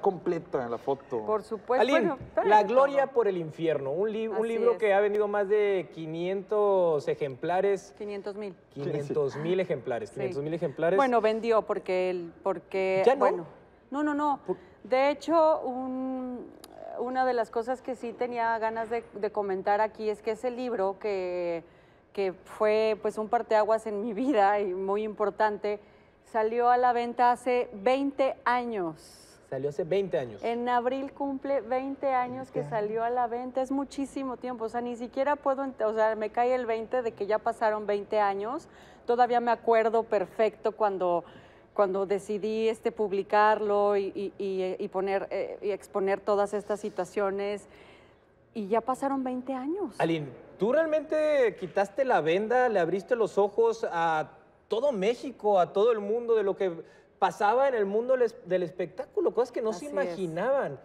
completa en la foto. Por supuesto. la Gloria por el Infierno, un, libro que ha vendido más de 500 ejemplares. 500 mil. 500 mil ejemplares, 500 mil ejemplares. Bueno, vendió porque él, porque... Bueno, no, no, no. De hecho, una de las cosas que sí tenía ganas de, comentar aquí es que ese libro que, que fue pues un parteaguas en mi vida y muy importante, salió a la venta hace 20 años. Salió hace 20 años. En abril cumple 20 años que salió a la venta, es muchísimo tiempo, o sea, ni siquiera puedo, o sea, me cae el 20 de que ya pasaron 20 años, todavía me acuerdo perfecto cuando, cuando decidí este, publicarlo y, poner, eh, y exponer todas estas situaciones. Y ya pasaron 20 años. Aline, tú realmente quitaste la venda, le abriste los ojos a todo México, a todo el mundo de lo que pasaba en el mundo del espectáculo, cosas que no se imaginaban.